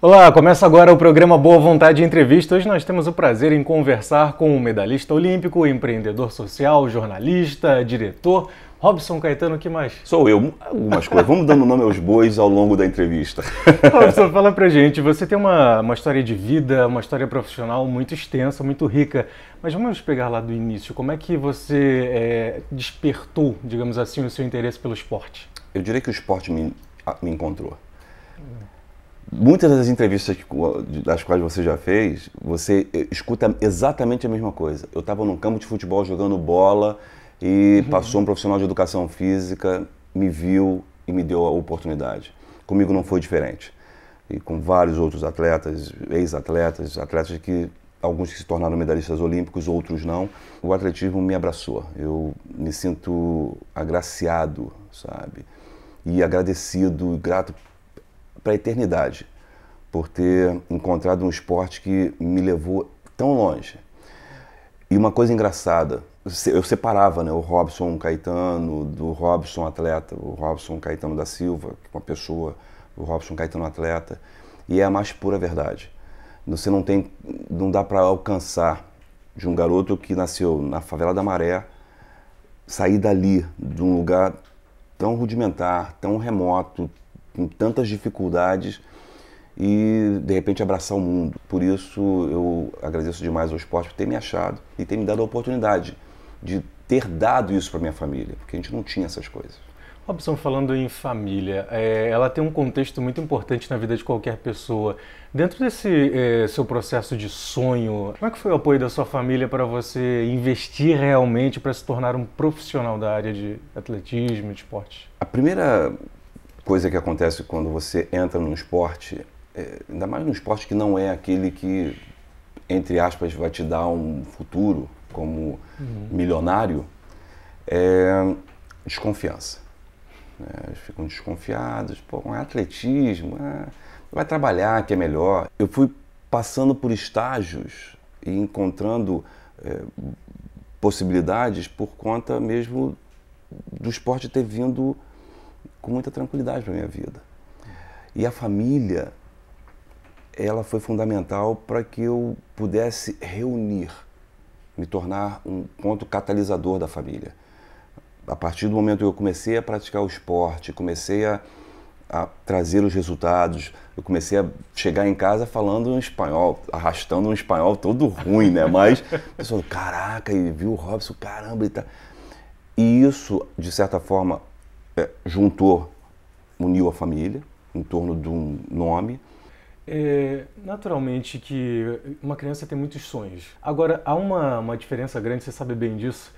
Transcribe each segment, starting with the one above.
Olá, começa agora o programa Boa Vontade Entrevista. Hoje nós temos o prazer em conversar com o medalhista olímpico, empreendedor social, jornalista, diretor. Robson Caetano, o que mais? Sou eu, algumas coisas. Vamos dando nome aos bois ao longo da entrevista. Robson, fala pra gente. Você tem uma, uma história de vida, uma história profissional muito extensa, muito rica. Mas vamos pegar lá do início. Como é que você é, despertou, digamos assim, o seu interesse pelo esporte? Eu diria que o esporte me, me encontrou. Muitas das entrevistas das quais você já fez, você eh, escuta exatamente a mesma coisa. Eu estava num campo de futebol jogando bola e uhum. passou um profissional de educação física, me viu e me deu a oportunidade. Comigo não foi diferente. E com vários outros atletas, ex-atletas, atletas que alguns que se tornaram medalhistas olímpicos, outros não. O atletismo me abraçou. Eu me sinto agraciado, sabe? E agradecido, grato para a eternidade, por ter encontrado um esporte que me levou tão longe. E uma coisa engraçada, eu separava né, o Robson Caetano do Robson atleta, o Robson Caetano da Silva, é uma pessoa, o Robson Caetano atleta, e é a mais pura verdade. Você não tem, não dá para alcançar de um garoto que nasceu na favela da Maré, sair dali, de um lugar tão rudimentar, tão remoto, com tantas dificuldades e de repente abraçar o mundo. Por isso eu agradeço demais ao esporte por ter me achado e ter me dado a oportunidade de ter dado isso para minha família, porque a gente não tinha essas coisas. Robson, falando em família, é, ela tem um contexto muito importante na vida de qualquer pessoa. Dentro desse é, seu processo de sonho, como é que foi o apoio da sua família para você investir realmente para se tornar um profissional da área de atletismo, de esporte? A primeira coisa que acontece quando você entra num esporte, é, ainda mais num esporte que não é aquele que, entre aspas, vai te dar um futuro como uhum. milionário, é desconfiança. Né? eles ficam desconfiados, pô, é atletismo, é, vai trabalhar que é melhor. Eu fui passando por estágios e encontrando é, possibilidades por conta mesmo do esporte ter vindo com muita tranquilidade na minha vida. E a família, ela foi fundamental para que eu pudesse reunir, me tornar um ponto catalisador da família. A partir do momento que eu comecei a praticar o esporte, comecei a, a trazer os resultados, eu comecei a chegar em casa falando um espanhol, arrastando um espanhol todo ruim, né? Mas a pessoa, caraca, e viu o Robson, caramba, e tá. E isso, de certa forma, é, juntou, uniu a família em torno de um nome. É, naturalmente que uma criança tem muitos sonhos. Agora, há uma, uma diferença grande, você sabe bem disso,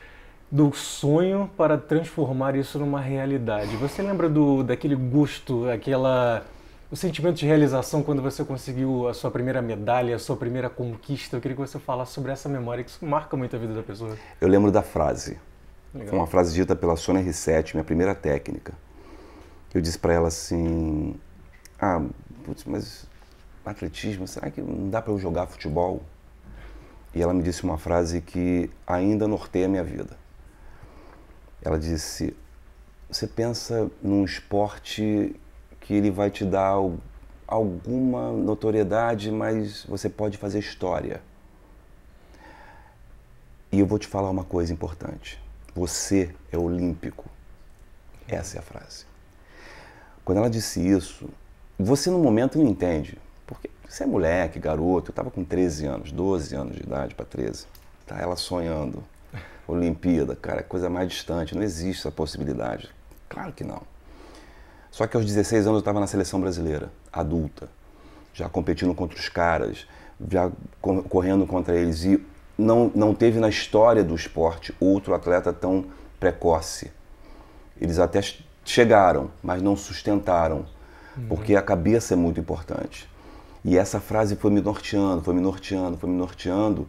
do sonho para transformar isso numa realidade. Você lembra do, daquele gosto, aquela o sentimento de realização quando você conseguiu a sua primeira medalha, a sua primeira conquista. Eu queria que você falasse sobre essa memória, que isso marca muito a vida da pessoa. Eu lembro da frase: Legal. Uma frase dita pela Sônia R7, minha primeira técnica. Eu disse para ela assim: Ah, putz, mas atletismo, será que não dá para eu jogar futebol? E ela me disse uma frase que ainda norteia a minha vida. Ela disse: Você pensa num esporte que ele vai te dar alguma notoriedade, mas você pode fazer história. E eu vou te falar uma coisa importante. Você é olímpico. Essa é a frase. Quando ela disse isso, você no momento não entende, porque você é moleque, garoto, eu estava com 13 anos, 12 anos de idade para 13. Tá ela sonhando. Olimpíada, cara, coisa mais distante, não existe essa possibilidade. Claro que não. Só que aos 16 anos eu estava na seleção brasileira, adulta, já competindo contra os caras, já correndo contra eles. E não, não teve na história do esporte outro atleta tão precoce. Eles até chegaram, mas não sustentaram, uhum. porque a cabeça é muito importante. E essa frase foi me norteando, foi me norteando, foi me norteando,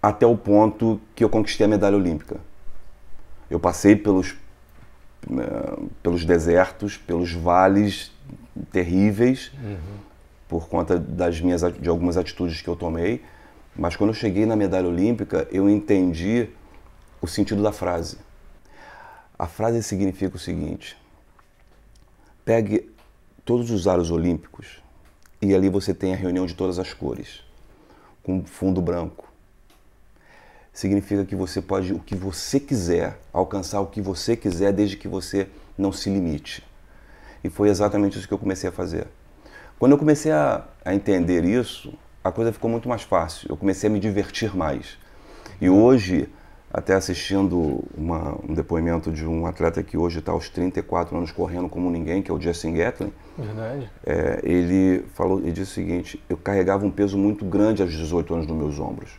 até o ponto que eu conquistei a medalha olímpica. Eu passei pelos, eh, pelos desertos, pelos vales terríveis, uhum. por conta das minhas, de algumas atitudes que eu tomei, mas quando eu cheguei na medalha olímpica, eu entendi o sentido da frase. A frase significa o seguinte: pegue todos os aros olímpicos e ali você tem a reunião de todas as cores, com fundo branco. Significa que você pode o que você quiser, alcançar o que você quiser, desde que você não se limite. E foi exatamente isso que eu comecei a fazer. Quando eu comecei a, a entender isso, a coisa ficou muito mais fácil. Eu comecei a me divertir mais. E hoje, até assistindo uma, um depoimento de um atleta que hoje está aos 34 anos correndo como ninguém, que é o Justin Gatlin. Verdade. É, ele falou, e disse o seguinte: eu carregava um peso muito grande aos 18 anos nos meus ombros.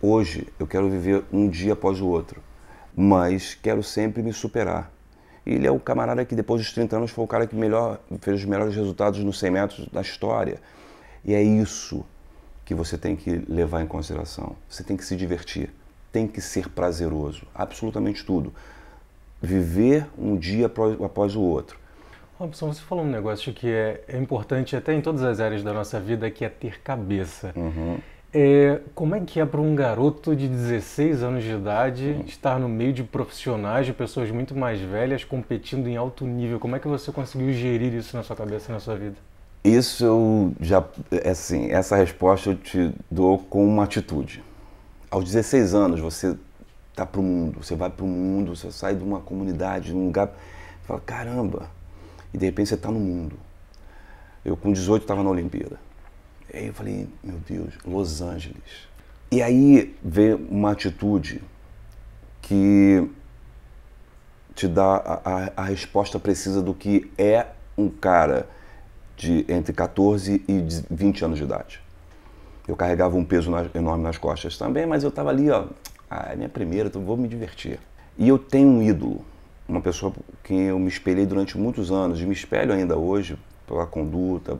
Hoje eu quero viver um dia após o outro, mas quero sempre me superar. E ele é o camarada que depois dos 30 anos foi o cara que melhor, fez os melhores resultados nos 100 metros da história e é isso que você tem que levar em consideração. Você tem que se divertir, tem que ser prazeroso, absolutamente tudo. Viver um dia após o outro. Robson, você falou um negócio que é, é importante até em todas as áreas da nossa vida, que é ter cabeça. Uhum. É, como é que é para um garoto de 16 anos de idade estar no meio de profissionais, de pessoas muito mais velhas, competindo em alto nível? Como é que você conseguiu gerir isso na sua cabeça, na sua vida? Isso eu já, é assim, essa resposta eu te dou com uma atitude. Aos 16 anos você tá pro mundo, você vai pro mundo, você sai de uma comunidade, de um lugar, fala caramba, e de repente você tá no mundo. Eu com 18 estava na Olimpíada. E aí eu falei, meu Deus, Los Angeles. E aí veio uma atitude que te dá a, a, a resposta precisa do que é um cara de entre 14 e 20 anos de idade. Eu carregava um peso enorme nas costas também, mas eu estava ali, ó, ah, é minha primeira, então vou me divertir. E eu tenho um ídolo, uma pessoa que eu me espelhei durante muitos anos e me espelho ainda hoje pela conduta,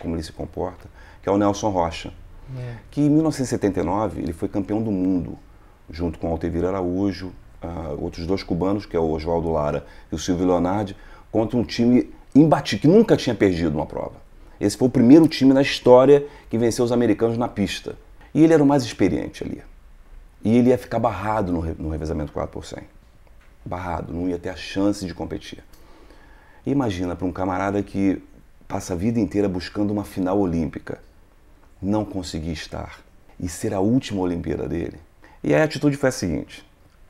como ele se comporta, que é o Nelson Rocha, é. que em 1979 ele foi campeão do mundo junto com Altevira Araújo, uh, outros dois cubanos, que é o Oswaldo Lara e o Silvio Leonardi, contra um time imbatível, que nunca tinha perdido uma prova. Esse foi o primeiro time na história que venceu os americanos na pista. E ele era o mais experiente ali. E ele ia ficar barrado no, no revezamento 4 por 100. Barrado, não ia ter a chance de competir. E imagina para um camarada que passa a vida inteira buscando uma final olímpica, não conseguir estar e ser a última Olimpíada dele. E aí a atitude foi a seguinte: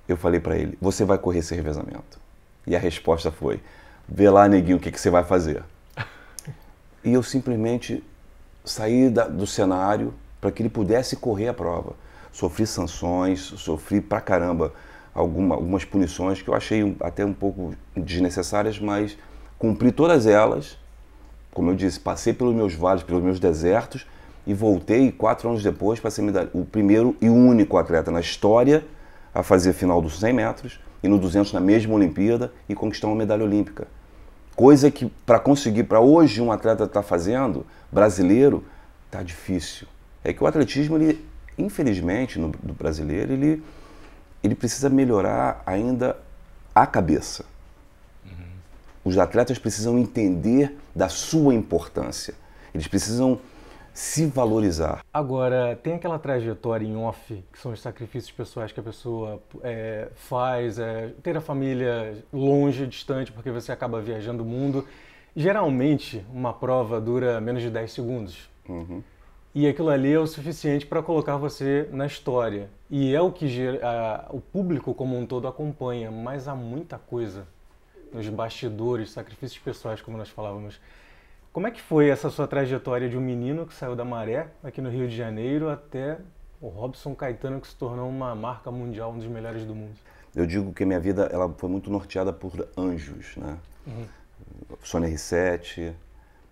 eu falei para ele, você vai correr esse revezamento. E a resposta foi: vê lá, neguinho, o que, que você vai fazer. E eu simplesmente saí da, do cenário para que ele pudesse correr a prova. Sofri sanções, sofri pra caramba alguma, algumas punições que eu achei até um pouco desnecessárias, mas cumpri todas elas. Como eu disse, passei pelos meus vales, pelos meus desertos e voltei quatro anos depois para ser o primeiro e único atleta na história a fazer final dos 100 metros e no 200 na mesma Olimpíada e conquistar uma medalha olímpica. Coisa que para conseguir, para hoje um atleta está fazendo, brasileiro, está difícil. É que o atletismo, ele, infelizmente, no, no brasileiro, ele, ele precisa melhorar ainda a cabeça. Uhum. Os atletas precisam entender da sua importância. Eles precisam se valorizar. Agora, tem aquela trajetória em off, que são os sacrifícios pessoais que a pessoa é, faz, é, ter a família longe, distante, porque você acaba viajando o mundo. Geralmente, uma prova dura menos de 10 segundos. Uhum. E aquilo ali é o suficiente para colocar você na história. E é o que o público como um todo acompanha, mas há muita coisa nos bastidores, sacrifícios pessoais, como nós falávamos. Como é que foi essa sua trajetória de um menino que saiu da maré aqui no Rio de Janeiro até o Robson Caetano que se tornou uma marca mundial, um dos melhores do mundo? Eu digo que minha vida ela foi muito norteada por anjos, né? Uhum. Sônia 7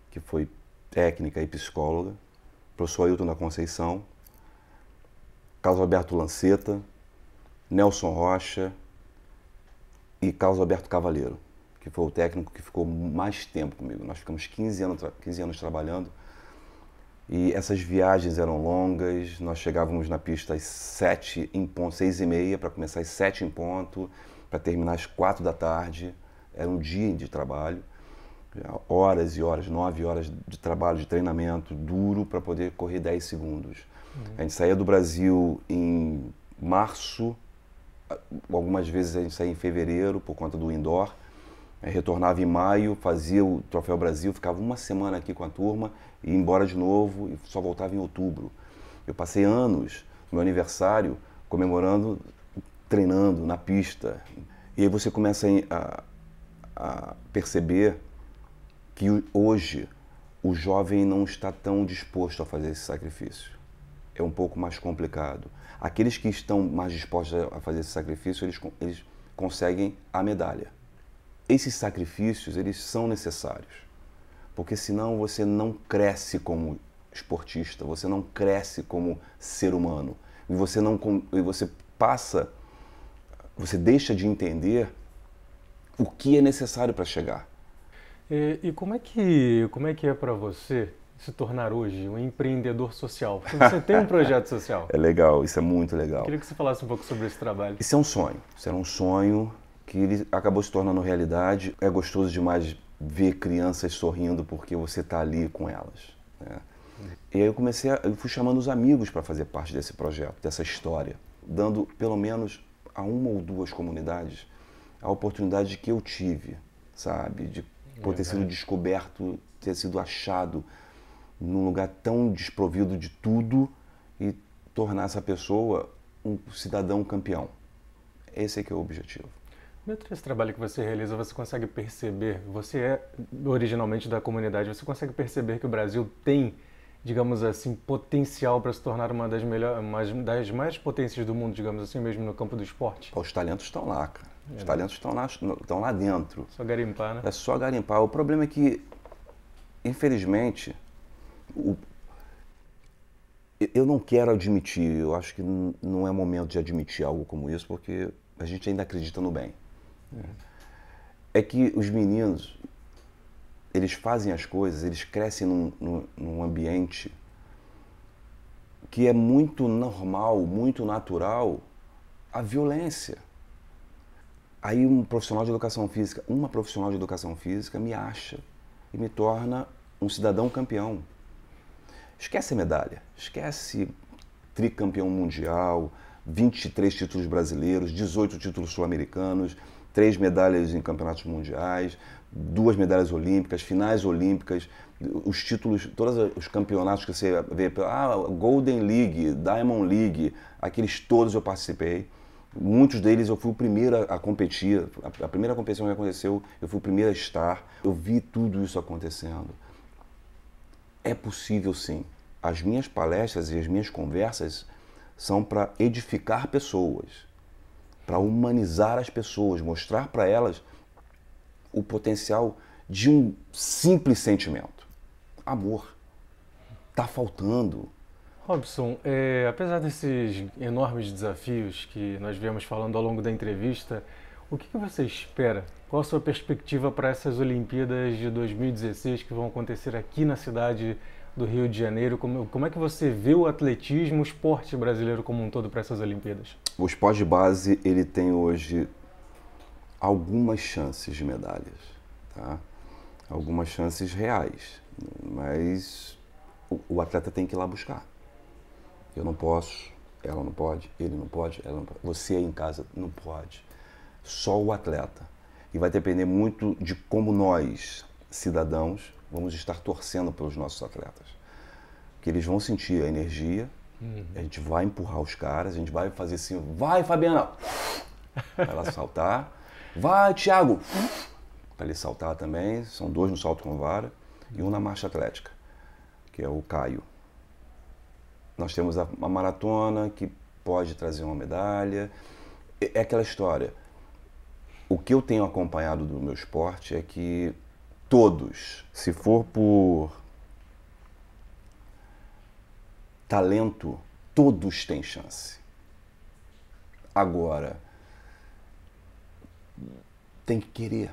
que foi técnica e psicóloga, professor Ailton da Conceição, Carlos Alberto Lanceta, Nelson Rocha e Carlos Alberto Cavaleiro que foi o técnico que ficou mais tempo comigo. Nós ficamos 15 anos, 15 anos trabalhando e essas viagens eram longas. Nós chegávamos na pista às 7 em ponto, 6 e meia, para começar às 7 em ponto, para terminar às 4 da tarde. Era um dia de trabalho, horas e horas, 9 horas de trabalho, de treinamento duro para poder correr 10 segundos. Uhum. A gente saía do Brasil em março, algumas vezes a gente saía em fevereiro por conta do indoor é, retornava em maio, fazia o Troféu Brasil, ficava uma semana aqui com a turma, e ia embora de novo e só voltava em outubro. Eu passei anos no meu aniversário comemorando, treinando na pista. E aí você começa a, a perceber que hoje o jovem não está tão disposto a fazer esse sacrifício. É um pouco mais complicado. Aqueles que estão mais dispostos a fazer esse sacrifício, eles, eles conseguem a medalha esses sacrifícios eles são necessários, porque senão você não cresce como esportista, você não cresce como ser humano e você não e você passa, você deixa de entender o que é necessário para chegar. E, e, como é que como é que é para você se tornar hoje um empreendedor social? Porque você tem um projeto social. É legal, isso é muito legal. Eu queria que você falasse um pouco sobre esse trabalho. Isso é um sonho. Isso era um sonho que ele acabou se tornando realidade. É gostoso demais ver crianças sorrindo porque você está ali com elas. Né? E aí eu comecei, a, eu fui chamando os amigos para fazer parte desse projeto, dessa história, dando pelo menos a uma ou duas comunidades a oportunidade que eu tive, sabe, de por ter sido descoberto, ter sido achado num lugar tão desprovido de tudo e tornar essa pessoa um cidadão campeão. Esse é que é o objetivo. Dentro desse trabalho que você realiza, você consegue perceber, você é originalmente da comunidade, você consegue perceber que o Brasil tem, digamos assim, potencial para se tornar uma das, melhores, uma das mais potências do mundo, digamos assim, mesmo no campo do esporte? Os talentos estão lá, cara. É. Os talentos estão lá, estão lá dentro. Só garimpar, né? É só garimpar. O problema é que, infelizmente, o... eu não quero admitir, eu acho que não é momento de admitir algo como isso, porque a gente ainda acredita no bem. É. é. que os meninos, eles fazem as coisas, eles crescem num, num, num ambiente que é muito normal, muito natural a violência. Aí um profissional de educação física, uma profissional de educação física me acha e me torna um cidadão campeão. Esquece a medalha, esquece tricampeão mundial, 23 títulos brasileiros, 18 títulos sul-americanos, três medalhas em campeonatos mundiais, duas medalhas olímpicas, finais olímpicas, os títulos, todos os campeonatos que você vê, ah, Golden League, Diamond League, aqueles todos eu participei. Muitos deles eu fui o primeiro a, competir. A, primeira competição que aconteceu, eu fui o primeiro a estar. Eu vi tudo isso acontecendo. É possível sim. As minhas palestras e as minhas conversas são para edificar pessoas para humanizar as pessoas, mostrar para elas o potencial de um simples sentimento: amor. Tá faltando. Robson, é, apesar desses enormes desafios que nós viemos falando ao longo da entrevista, o que, que você espera? Qual a sua perspectiva para essas Olimpíadas de 2016 que vão acontecer aqui na cidade do Rio de Janeiro? Como, como é que você vê o atletismo, o esporte brasileiro como um todo para essas Olimpíadas? o esporte de base ele tem hoje algumas chances de medalhas, tá? algumas chances reais, mas o, o atleta tem que ir lá buscar. Eu não posso, ela não pode, ele não pode, ela não pode, você aí em casa não pode. Só o atleta. E vai depender muito de como nós, cidadãos, vamos estar torcendo pelos nossos atletas. Que eles vão sentir a energia, Uhum. A gente vai empurrar os caras, a gente vai fazer assim, vai Fabiana! Para ela saltar. Vai, Thiago! Para ele saltar também. São dois no salto com vara e um na marcha atlética, que é o Caio. Nós temos a, a maratona que pode trazer uma medalha. É, é aquela história. O que eu tenho acompanhado do meu esporte é que todos, se for por talento, todos têm chance. Agora, tem que querer.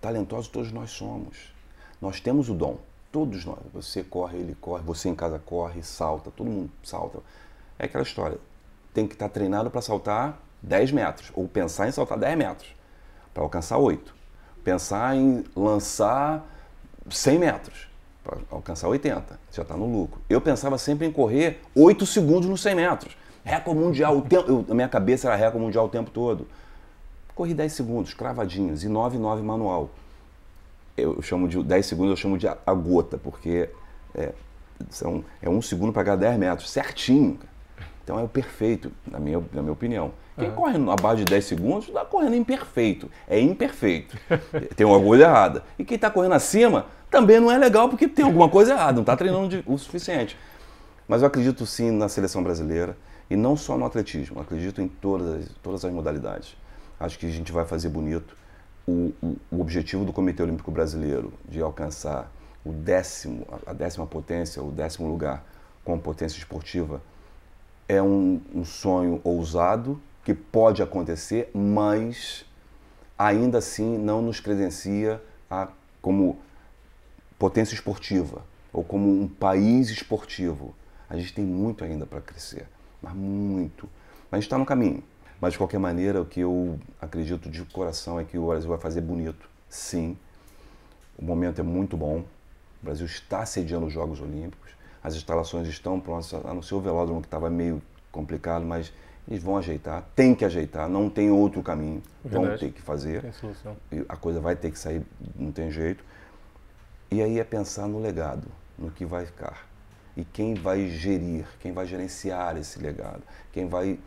Talentosos todos nós somos. Nós temos o dom, todos nós. Você corre, ele corre, você em casa corre, salta, todo mundo salta. É aquela história. Tem que estar treinado para saltar 10 metros, ou pensar em saltar 10 metros, para alcançar 8. Pensar em lançar 100 metros para alcançar 80, já está no lucro. Eu pensava sempre em correr 8 segundos nos 100 metros. Recorde mundial, o tempo, eu, a minha cabeça era recorde mundial o tempo todo. Corri 10 segundos, cravadinhos, e 9, 9 manual. Eu chamo de 10 segundos, eu chamo de a, a gota, porque é, são, é um segundo para cada 10 metros, certinho. Então é o perfeito, na minha, na minha opinião. Quem uhum. corre abaixo de 10 segundos está correndo imperfeito. É imperfeito. tem alguma coisa errada. E quem está correndo acima também não é legal porque tem alguma coisa errada, não está treinando de, o suficiente. Mas eu acredito sim na seleção brasileira e não só no atletismo. acredito em todas, todas as modalidades. Acho que a gente vai fazer bonito. O, o, o objetivo do Comitê Olímpico Brasileiro de alcançar o décimo, a décima potência, o décimo lugar com potência esportiva é um, um sonho ousado que pode acontecer, mas ainda assim não nos credencia a, como potência esportiva ou como um país esportivo. A gente tem muito ainda para crescer, mas muito. Mas a gente está no caminho. Mas de qualquer maneira, o que eu acredito de coração é que o Brasil vai fazer bonito. Sim, o momento é muito bom. O Brasil está sediando os Jogos Olímpicos. As instalações estão prontas, a não ser o velódromo que estava meio complicado, mas eles vão ajeitar, tem que ajeitar, não tem outro caminho, Verdade. vão ter que fazer. Tem solução. A coisa vai ter que sair, não tem jeito. E aí é pensar no legado, no que vai ficar. E quem vai gerir, quem vai gerenciar esse legado, quem vai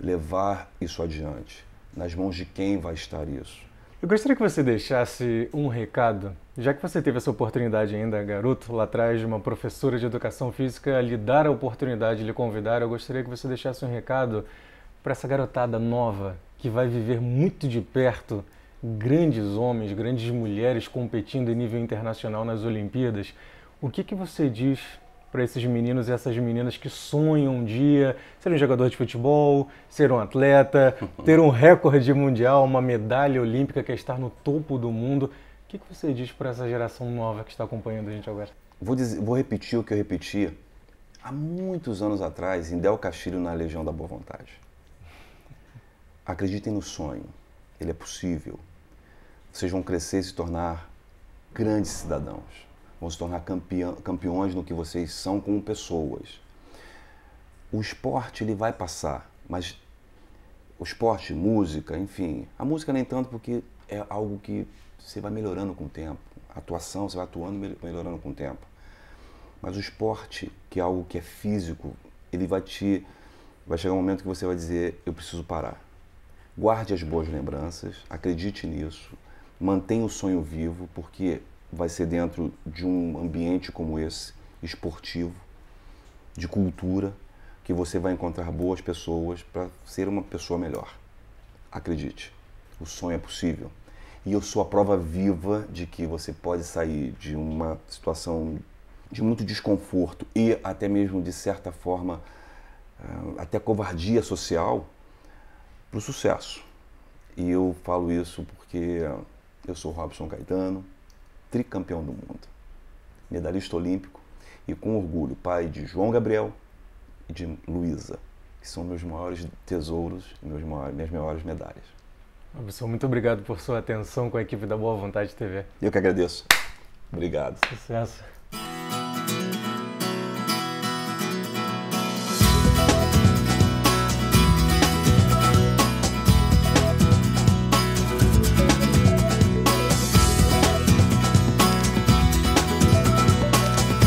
levar isso adiante, nas mãos de quem vai estar isso. Eu gostaria que você deixasse um recado, já que você teve essa oportunidade ainda, garoto, lá atrás de uma professora de educação física lhe dar a oportunidade lhe convidar, eu gostaria que você deixasse um recado para essa garotada nova que vai viver muito de perto grandes homens, grandes mulheres competindo em nível internacional nas Olimpíadas. O que, que você diz para esses meninos e essas meninas que sonham um dia ser um jogador de futebol, ser um atleta, ter um recorde mundial, uma medalha olímpica, que é estar no topo do mundo. O que, você diz para essa geração nova que está acompanhando a gente agora? Vou, dizer, vou repetir o que eu repetia há muitos anos atrás em Del Castillo na Legião da Boa Vontade. Acreditem no sonho, ele é possível. Vocês vão crescer e se tornar grandes cidadãos vão se tornar campeão, campeões no que vocês são como pessoas. O esporte ele vai passar, mas o esporte, música, enfim, a música nem tanto porque é algo que você vai melhorando com o tempo. A atuação, você vai atuando melhorando com o tempo. Mas o esporte, que é algo que é físico, ele vai te vai chegar um momento que você vai dizer, eu preciso parar. Guarde as boas lembranças, acredite nisso, mantenha o sonho vivo, porque vai ser dentro de um ambiente como esse, esportivo, de cultura, que você vai encontrar boas pessoas para ser uma pessoa melhor. Acredite, o sonho é possível. E eu sou a prova viva de que você pode sair de uma situação de muito desconforto e até mesmo de certa forma eh, até covardia social para o sucesso. E eu falo isso porque eu sou Robson Caetano, tricampeão do mundo, medalhista olímpico e com orgulho pai de João Gabriel e de Luísa, que são meus maiores tesouros, meus maiores, minhas maiores medalhas. Professor, muito obrigado por sua atenção com a equipe da Boa Vontade TV. Eu que agradeço. Obrigado. Sucesso.